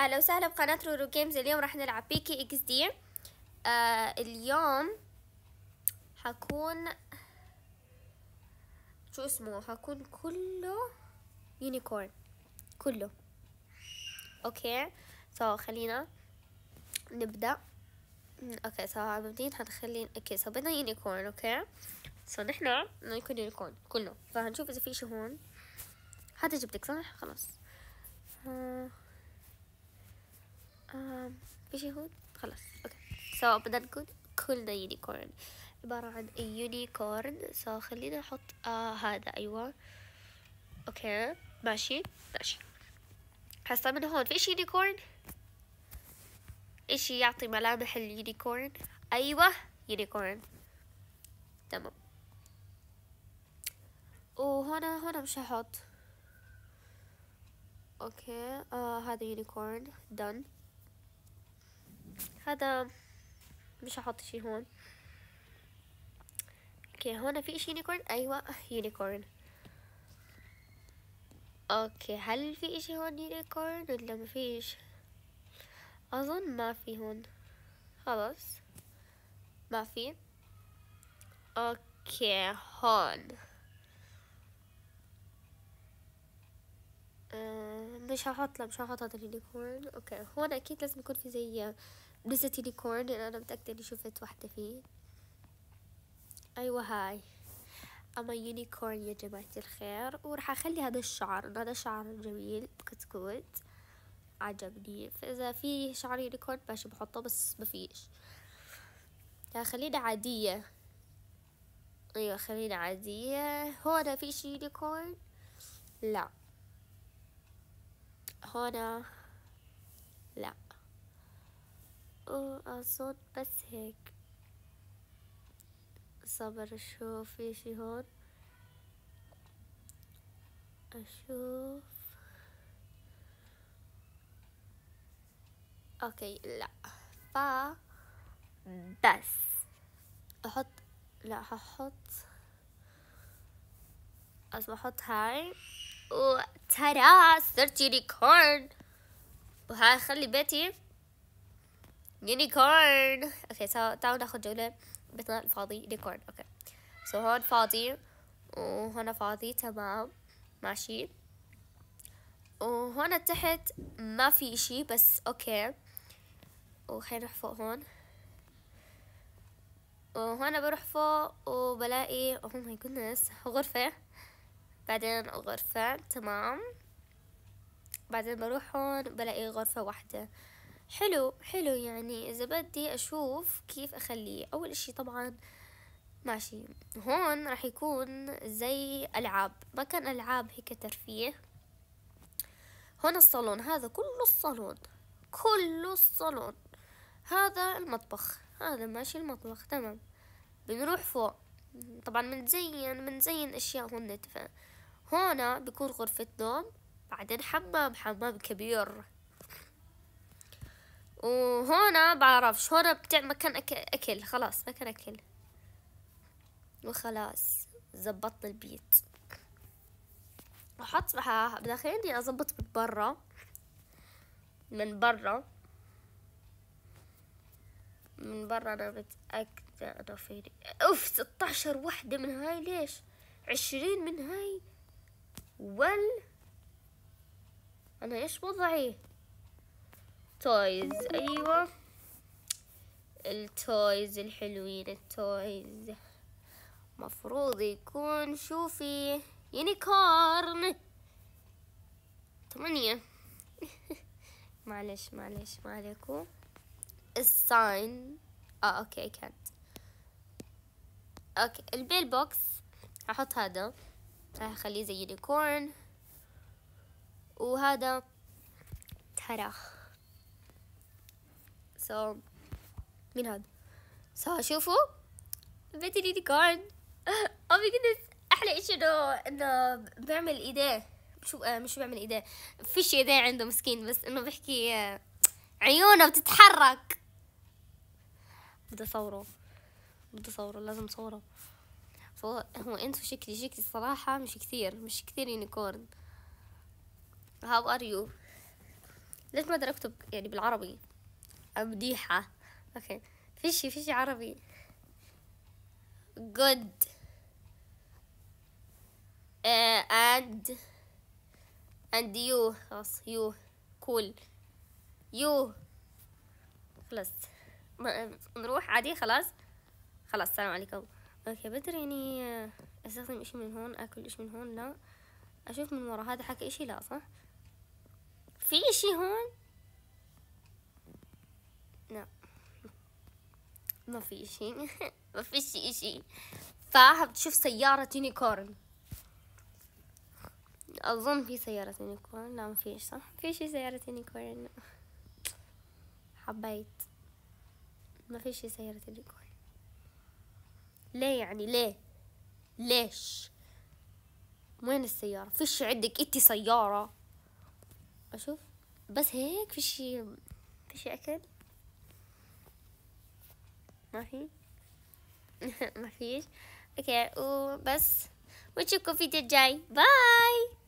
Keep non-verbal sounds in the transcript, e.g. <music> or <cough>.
اهلا وسهلا بقناة رورو جيمز اليوم راح نلعب بيكي اكس دي آه اليوم حكون شو اسمه حكون كله يونيكورن كله اوكي سو خلينا نبدأ اوكي سو مبدئيا حنخلي اوكي سو بدنا يونيكورن اوكي سو نحن بدنا يكون يونيكورن كله فهنشوف اذا في شي هون هذا جبتك صح خلص آه. في شيء هون خلاص اوكي سو بدنا نكون كل ده يونيكورن عبارة عن يونيكورن سو خلينا نحط آه هذا أيوة أوكي ماشي ماشي هسا من هون في شيء يونيكورن إشي يعطي ملامح اليونيكورن أيوة يونيكورن تمام وهنا هنا مش هحط أوكي آه هذا يونيكورن done هذا مش هحط شي هون اوكي هون في اشي يونيكورن ايوه يونيكورن اوكي هل في اشي هون يونيكورن ولا ما فيش اظن ما في هون خلاص ما في اوكي هون آه، مش هحط لا مش هحط هذا اليونيكورن اوكي هون اكيد لازم يكون في زي بلوزة يونيكورن لأن أنا متأكدة إني شفت واحدة فيه أيوة هاي أما يونيكورن يا جماعة الخير وراح أخلي هذا الشعر هذا شعر جميل بكتكوت عجبني فإذا في شعر يونيكورن ماشي بحطه بس مفيش خلينا عادية أيوة خلينا عادية هون شي يونيكورن لا هنا لا الصوت بس هيك صبر اشوف في شي هون اشوف اوكي لا ف بس احط لا هحط لازم احط هاي وترى صرت يونيكورن وهاي خلي بيتي يونيكورن اوكي تعالوا ناخد جولة بيتنا الفاضي يونيكورن اوكي سو هون فاضي وهنا فاضي تمام ماشي وهون تحت ما في اشي بس اوكي وخلينا نروح فوق هون وهنا بروح فوق وبلاقي اوه ماي جودنس غرفة بعدين غرفة تمام بعدين بروح هون بلاقي غرفة واحدة حلو حلو يعني إذا بدي أشوف كيف أخليه أول إشي طبعا ماشي هون راح يكون زي ألعاب مكان ألعاب هيك ترفيه هون الصالون هذا كله الصالون كله الصالون هذا المطبخ هذا ماشي المطبخ تمام بنروح فوق طبعا بنزين بنزين اشياء هون هون بيكون غرفة نوم بعدين حمام حمام كبير وهنا بعرفش هنا بتاع مكان أكل خلاص مكان أكل وخلاص زبطنا البيت وحط بداخل اني اظبط من برا من برا من برا انا بتأكد انا فيني اوف ستاشر وحدة من هاي ليش عشرين من هاي ول انا ايش وضعي تويز أيوة التويز الحلوين التويز مفروض يكون شوفي يونيكورن ثمانية <laughs> معلش معلش ما عليكم الساين اه اوكي كانت اوكي البيل بوكس احط هذا راح اخليه زي يونيكورن وهذا تراخ سو مين هذا سو شوفوا بيتي ليدي كارد او ماي جودنس احلى اشي انه انه بيعمل ايديه شو آه مش بيعمل ايديه فيش ايديه عنده مسكين بس انه بحكي آه، عيونه بتتحرك بدي اصوره بدي اصوره لازم صوره هو انتو شكلي شكلي صراحة مش كثير مش كثير يونيكورن هاو ار يو ليش ما اقدر اكتب يعني بالعربي مديحة اوكي في شي في شي عربي good uh, and and you خلاص you cool you خلاص ما نروح عادي خلاص خلاص السلام عليكم اوكي بدر يعني آه، استخدم اشي من هون اكل اشي من هون لا اشوف من ورا هذا حكى اشي لا صح في اشي هون ما في اشي <laughs> ما فيش اشي بتشوف سيارة يونيكورن اظن في سيارة يونيكورن لا ما فيش صح في شيء سيارة يونيكورن حبيت ما في شيء سيارة يونيكورن ليه يعني ليه ليش وين السيارة فيش عندك انت سيارة اشوف بس هيك في شيء اكل ما <laughs> في ما فيش اوكي وبس ونشوفكم الفيديو الجاي باي